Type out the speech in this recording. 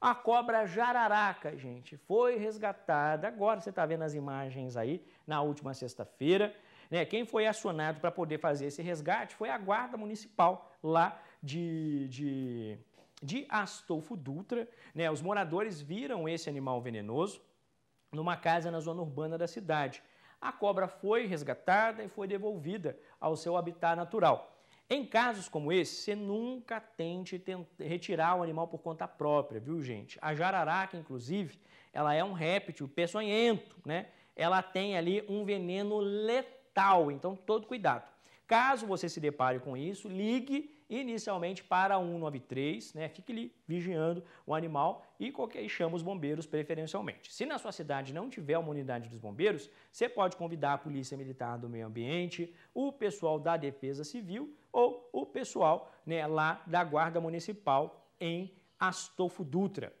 A cobra jararaca, gente, foi resgatada. Agora você está vendo as imagens aí, na última sexta-feira. Né? Quem foi acionado para poder fazer esse resgate foi a Guarda Municipal lá de, de, de Astolfo Dutra. Né? Os moradores viram esse animal venenoso numa casa na zona urbana da cidade. A cobra foi resgatada e foi devolvida ao seu habitat natural. Em casos como esse, você nunca tente retirar o animal por conta própria, viu, gente? A jararaca, inclusive, ela é um réptil peçonhento, né? Ela tem ali um veneno letal, então todo cuidado. Caso você se depare com isso, ligue inicialmente para 193, né? Fique ali vigiando o animal e qualquer chama os bombeiros preferencialmente. Se na sua cidade não tiver uma unidade dos bombeiros, você pode convidar a Polícia Militar do Meio Ambiente, o pessoal da Defesa Civil ou o pessoal né, lá da Guarda Municipal em Astolfo Dutra.